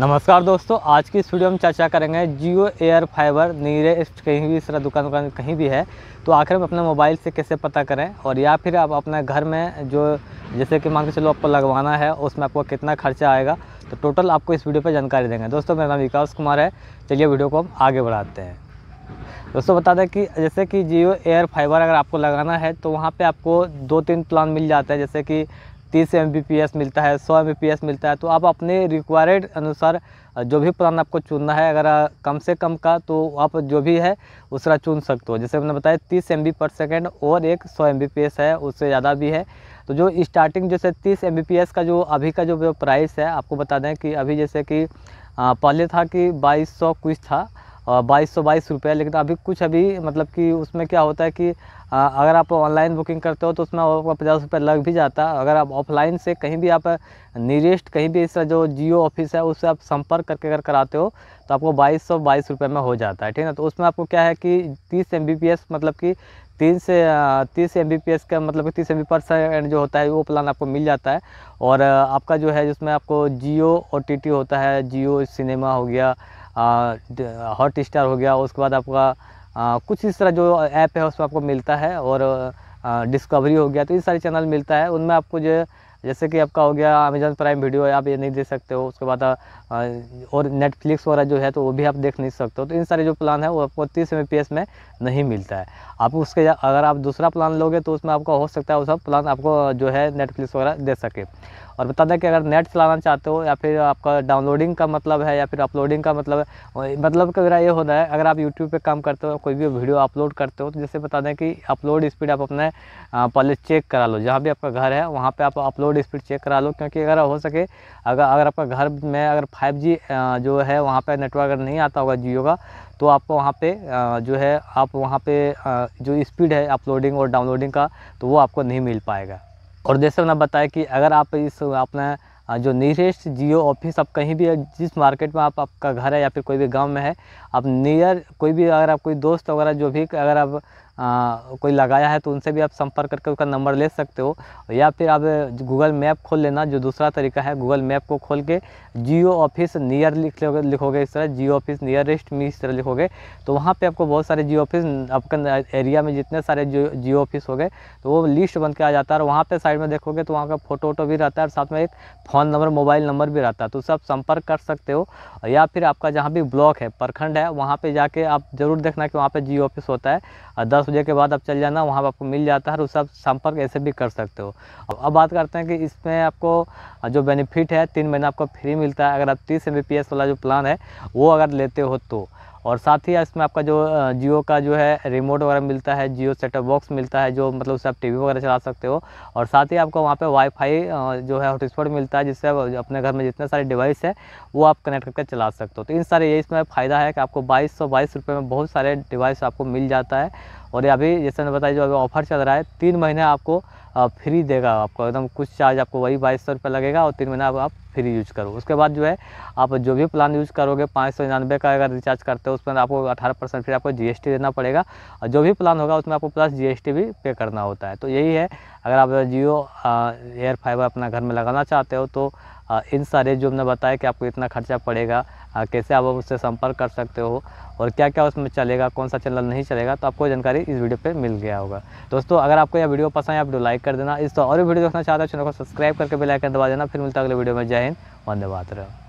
नमस्कार दोस्तों आज की इस वीडियो में चर्चा करेंगे जियो एयर फाइबर नीरेस्ट कहीं भी इस तरह दुकान दुकान कहीं भी है तो आखिर में अपने मोबाइल से कैसे पता करें और या फिर आप अपने घर में जो जैसे कि मान के चलो आपको लगवाना है उसमें आपको कितना खर्चा आएगा तो टोटल आपको इस वीडियो पर जानकारी देंगे दोस्तों मेरा नाम विकास कुमार है चलिए वीडियो को हम आगे बढ़ाते हैं दोस्तों बता दें कि जैसे कि जियो एयर फाइबर अगर आपको लगाना है तो वहाँ पे आपको दो तीन प्लान मिल जाता है जैसे कि तीस एम मिलता है सौ एम मिलता है तो आप अपने रिक्वायर्ड अनुसार जो भी प्लान आपको चुनना है अगर कम से कम का तो आप जो भी है उसका चुन सकते हो जैसे मैंने बताया तीस एम पर सेकेंड और एक सौ एम है उससे ज़्यादा भी है तो जो स्टार्टिंग जैसे तीस एम का जो अभी का जो प्राइस है आपको बता दें कि अभी जैसे कि पहले था कि बाईस सौ कुछ था और बाईस सौ बाईस रुपये लेकिन अभी कुछ अभी मतलब कि उसमें क्या होता है कि अगर आप ऑनलाइन बुकिंग करते हो तो उसमें आपका पचास रुपये लग भी जाता है अगर आप ऑफलाइन से कहीं भी आप नियरेस्ट कहीं भी इसका जो जियो ऑफिस है उससे आप संपर्क करके अगर कराते हो तो आपको बाईस सौ बाईस रुपये में हो जाता है ठीक है ना तो उसमें आपको क्या है कि तीस एम मतलब कि तीन से तीस एम बी का मतलब तीस एम परसेंट जो होता है वो प्लान आपको मिल जाता है और आपका जो है जिसमें आपको जियो ओ टी होता है जियो सिनेमा हो गया हॉट स्टार हो गया उसके बाद आपका आ, कुछ इस तरह जो ऐप है उसमें आपको मिलता है और डिस्कवरी हो गया तो ये सारे चैनल मिलता है उनमें आपको जो जैसे कि आपका हो गया अमेजन प्राइम वीडियो है आप ये नहीं देख सकते हो उसके बाद आ, और नेटफ्लिक्स वगैरह जो है तो वो भी आप देख नहीं सकते हो तो इन सारे जो प्लान है वो आपको तीस एम में नहीं मिलता है आप उसके अगर आप दूसरा प्लान लोगे तो उसमें आपका हो सकता है वो सब प्लान आपको जो है नेटफ्लिक्स वगैरह दे सके और बता दें कि अगर नेट चलाना चाहते हो या फिर आपका डाउनलोडिंग का मतलब है या फिर अपलोडिंग का मतलब है मतलब कि मेरा ये होता है अगर आप यूट्यूब पर काम करते हो कोई भी वीडियो अपलोड करते हो तो जैसे बता दें कि अपलोड स्पीड आप अपने पहले चेक करा लो जहाँ भी आपका घर है वहाँ पर आप अपलोड स्पीड चेक करा लो क्योंकि अगर हो सके अगर अगर आपका घर में अगर फाइव जो है वहाँ पर नेटवर्क अगर नहीं आता होगा जियो का तो आपको वहाँ पे जो है आप वहाँ पे जो स्पीड है अपलोडिंग और डाउनलोडिंग का तो वो आपको नहीं मिल पाएगा और जैसे मैंने बताया कि अगर आप इस अपना जो नियरेस्ट जियो ऑफिस आप कहीं भी जिस मार्केट में आप आपका घर है या फिर कोई भी गांव में है आप नियर कोई भी अगर आप कोई दोस्त वगैरह जो भी अगर आप आ, कोई लगाया है तो उनसे भी आप संपर्क करके उसका नंबर ले सकते हो या फिर आप गूगल मैप खोल लेना जो दूसरा तरीका है गूगल मैप को खोल के जियो ऑफिस नियर लिख लिखोगे इस तरह जियो ऑफिस नियरेस्ट मी इस तरह लिखोगे तो वहाँ पे आपको बहुत सारे जियो ऑफिस आपका एरिया में जितने सारे जियो ऑफिस हो गए तो वो लिस्ट बन के आ जाता है और वहाँ पर साइड में देखोगे तो वहाँ का फ़ोटो वोटो भी रहता है और साथ में एक फ़ोन नंबर मोबाइल नंबर भी रहता है तो उसे आप संपर्क कर सकते हो या फिर आपका जहाँ भी ब्लॉक है प्रखंड है वहाँ पर जाके आप ज़रूर देखना कि वहाँ पर जियो ऑफिस होता है दस बजे के बाद आप चल जाना वहाँ पर आपको मिल जाता है और उससे आप संपर्क ऐसे भी कर सकते हो अब बात करते हैं कि इसमें आपको जो बेनिफिट है तीन महीना आपको फ्री मिलता है अगर आप तीस एम वाला जो प्लान है वो अगर लेते हो तो और साथ ही इसमें आपका जो जियो का जो है रिमोट वगैरह मिलता है जियो सेटअप बॉक्स मिलता है जो मतलब उससे आप टीवी वगैरह चला सकते हो और साथ ही आपको वहाँ पे वाईफाई जो है हॉटस्पॉट मिलता है जिससे आप अपने घर में जितने सारे डिवाइस है वो आप कनेक्ट करके चला सकते हो तो इन सारे ये इसमें फ़ायदा है कि आपको बाईस सौ बाईस रुपये में बहुत सारे डिवाइस आपको मिल जाता है और ये अभी जैसे मैंने बताया जो अभी ऑफर चल रहा है तीन महीने आपको फ्री देगा आपको एकदम कुछ चार्ज आपको वही बाईस सौ रुपये लगेगा और तीन महीना आप, आप फ्री यूज करो उसके बाद जो है आप जो भी प्लान यूज करोगे पाँच सौ निन्यानवे का अगर रिचार्ज करते हो उसमें आपको अठारह परसेंट फिर आपको जीएसटी देना पड़ेगा और जो भी प्लान होगा उसमें आपको प्लस जीएसटी भी पे करना होता है तो यही है अगर आप जियो एयर फाइबर अपना घर में लगाना चाहते हो तो इन सारे जो हमने बताया कि आपको इतना खर्चा पड़ेगा कैसे आप उससे संपर्क कर सकते हो और क्या क्या उसमें चलेगा कौन सा चैनल नहीं चलेगा तो आपको जानकारी इस वीडियो पर मिल गया होगा दोस्तों अगर आपको यह वीडियो पसंद है आप वीडियो लाइक कर देना इस तो और वीडियो देखना चाहते हो चैनल को सब्सक्राइब करके बेलाइकन दबा देना फिर मिलता है अगले वीडियो में जय हिंद वंदे मातरम